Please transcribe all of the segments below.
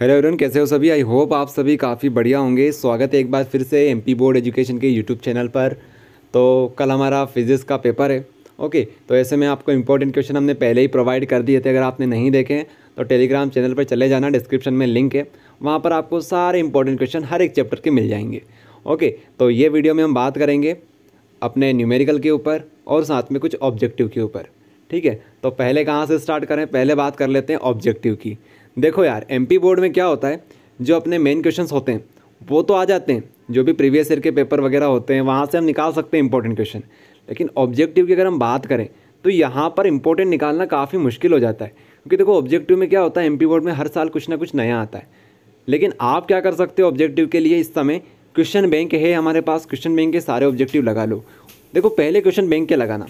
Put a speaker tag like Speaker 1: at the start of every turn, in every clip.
Speaker 1: hello everyone कैसे हो सभी आई होप आप सभी काफ़ी बढ़िया होंगे स्वागत है एक बार फिर से एमपी बोर्ड एजुकेशन के यूट्यूब चैनल पर तो कल हमारा फिजिक्स का पेपर है ओके तो ऐसे में आपको इंपॉर्टेंट क्वेश्चन हमने पहले ही प्रोवाइड कर दिए थे अगर आपने नहीं देखे तो टेलीग्राम चैनल पर चले जाना डिस्क्रिप्शन में लिंक है वहाँ पर आपको सारे इंपॉर्टेंट क्वेश्चन हर एक चैप्टर के मिल जाएंगे ओके तो ये वीडियो में हम बात करेंगे अपने न्यूमेरिकल के ऊपर और साथ में कुछ ऑब्जेक्टिव के ऊपर ठीक है तो पहले कहाँ से स्टार्ट करें पहले बात कर लेते हैं ऑब्जेक्टिव की देखो यार एमपी बोर्ड में क्या होता है जो अपने मेन क्वेश्चंस होते हैं वो तो आ जाते हैं जो भी प्रीवियस ईयर के पेपर वगैरह होते हैं वहाँ से हम निकाल सकते हैं इंपॉर्टेंट क्वेश्चन लेकिन ऑब्जेक्टिव की अगर हम बात करें तो यहाँ पर इंपॉर्टेंट निकालना काफ़ी मुश्किल हो जाता है क्योंकि देखो ऑब्जेक्टिव में क्या होता है एमपी बोर्ड में हर साल कुछ ना कुछ नया आता है लेकिन आप क्या कर सकते हो ऑब्जेक्टिव के लिए इस समय क्वेश्चन बैंक है हमारे पास क्वेश्चन बैंक के सारे ऑब्जेक्टिव लगा लो देखो पहले क्वेश्चन बैंक के लगाना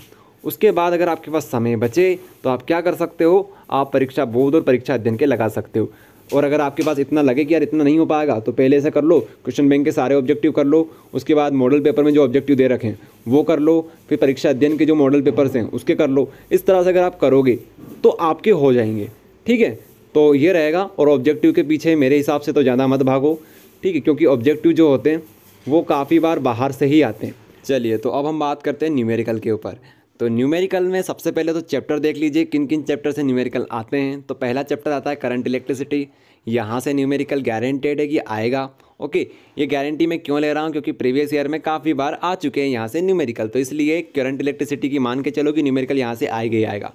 Speaker 1: उसके बाद अगर आपके पास समय बचे तो आप क्या कर सकते हो आप परीक्षा बोर्ड और परीक्षा अध्ययन के लगा सकते हो और अगर आपके पास इतना लगे कि यार इतना नहीं हो पाएगा तो पहले से कर लो क्वेश्चन बैंक के सारे ऑब्जेक्टिव कर लो उसके बाद मॉडल पेपर में जो ऑब्जेक्टिव दे रखें वो कर लो फिर परीक्षा अध्ययन के जो मॉडल पेपर्स हैं उसके कर लो इस तरह से अगर आप करोगे तो आपके हो जाएंगे ठीक है तो ये रहेगा और ऑब्जेक्टिव के पीछे मेरे हिसाब से तो ज़्यादा मत भागो ठीक है क्योंकि ऑब्जेक्टिव जो होते हैं वो काफ़ी बार बाहर से ही आते हैं चलिए तो अब हम बात करते हैं न्यूमेरिकल के ऊपर तो न्यूमेरिकल में सबसे पहले तो चैप्टर देख लीजिए किन किन चैप्टर से न्यूमेरिकल आते हैं तो पहला चैप्टर आता है करंट इलेक्ट्रिसिटी यहाँ से न्यूमेरिकल गारंटेड है कि आएगा ओके ये गारंटी मैं क्यों ले रहा हूँ क्योंकि प्रीवियस ईयर में काफ़ी बार आ चुके हैं यहाँ से न्यूमेरिकल तो इसलिए करंट इलेक्ट्रिसिटी की मान के चलो कि न्यूमेरिकल यहाँ से आएगा ही आएगा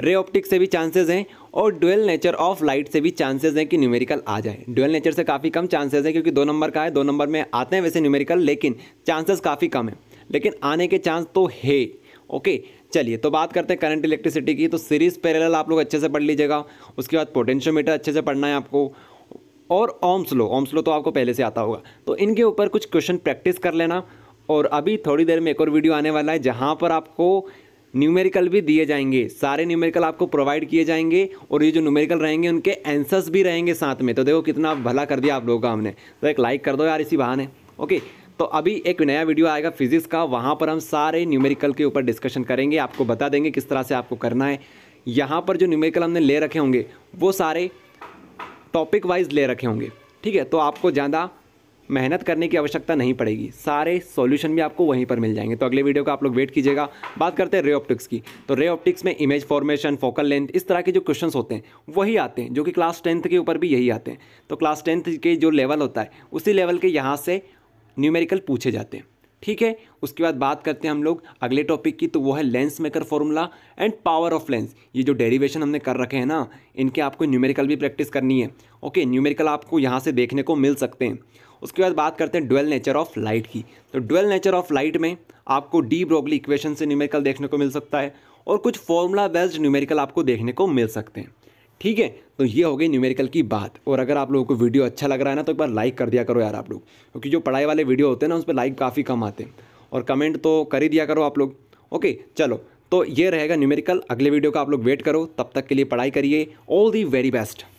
Speaker 1: रे ऑप्टिक्स से भी चांसेस हैं और डुअल नेचर ऑफ लाइट से भी चांसेस हैं कि न्यूमेरिकल आ जाए डुअल नेचर से काफ़ी कम चांसेस हैं क्योंकि दो नंबर का है दो नंबर में आते हैं वैसे न्यूमेरिकल लेकिन चांसेस काफ़ी कम है लेकिन आने के चांस तो है ओके चलिए तो बात करते हैं करंट इलेक्ट्रिसिटी की तो सीरीज पैरेलल आप लोग अच्छे से पढ़ लीजिएगा उसके बाद पोटेंशियोमीटर अच्छे से पढ़ना है आपको और ओम्स लो ओम्स लो तो आपको पहले से आता होगा तो इनके ऊपर कुछ क्वेश्चन प्रैक्टिस कर लेना और अभी थोड़ी देर में एक और वीडियो आने वाला है जहाँ पर आपको न्यूमेरिकल भी दिए जाएंगे सारे न्यूमेरिकल आपको प्रोवाइड किए जाएंगे और ये जो न्यूमेरिकल रहेंगे उनके आंसर्स भी रहेंगे साथ में तो देखो कितना भला कर दिया आप लोगों का हमने तो एक लाइक कर दो यार इसी बहाने ओके तो अभी एक नया वीडियो आएगा फिजिक्स का वहाँ पर हम सारे न्यूमेरिकल के ऊपर डिस्कशन करेंगे आपको बता देंगे किस तरह से आपको करना है यहाँ पर जो न्यूमेरिकल हमने ले रखे होंगे वो सारे टॉपिक वाइज ले रखे होंगे ठीक है तो आपको ज़्यादा मेहनत करने की आवश्यकता नहीं पड़ेगी सारे सॉल्यूशन भी आपको वहीं पर मिल जाएंगे तो अगले वीडियो का आप लोग वेट कीजिएगा बात करते हैं रे ऑप्टिक्स की तो रे ऑप्टिक्स में इमेज फॉर्मेशन फोकल लेंथ इस तरह के जो क्वेश्चन होते हैं वही आते हैं जो कि क्लास टेंथ के ऊपर भी यही आते हैं तो क्लास टेंथ के जो लेवल होता है उसी लेवल के यहाँ से न्यूमेरिकल पूछे जाते हैं ठीक है उसके बाद बात करते हैं हम लोग अगले टॉपिक की तो वो है lens maker formula and power of lens ये जो डेरिवेशन हमने कर रखे हैं ना इनके आपको न्यूमेरिकल भी प्रैक्टिस करनी है ओके न्यूमेरिकल आपको यहाँ से देखने को मिल सकते हैं उसके बाद बात करते हैं डुअल नेचर ऑफ लाइट की तो डुअल नेचर ऑफ लाइट में आपको डी ब्रोगली इक्वेशन से न्यूमेरिकल देखने को मिल सकता है और कुछ फॉर्मूला बेस्ड न्यूमेरिकल आपको देखने को मिल सकते हैं ठीक है तो ये हो गई न्यूमेरिकल की बात और अगर आप लोगों को वीडियो अच्छा लग रहा है ना तो एक बार लाइक कर दिया करो यार आप लोग क्योंकि जो पढ़ाई वाले वीडियो होते हैं ना उस पर लाइक काफ़ी कम आते हैं और कमेंट तो कर ही दिया करो आप लोग ओके चलो तो ये रहेगा न्यूमेरिकल अगले वीडियो का आप लोग वेट करो तब तक के लिए पढ़ाई करिए ऑल दी वेरी बेस्ट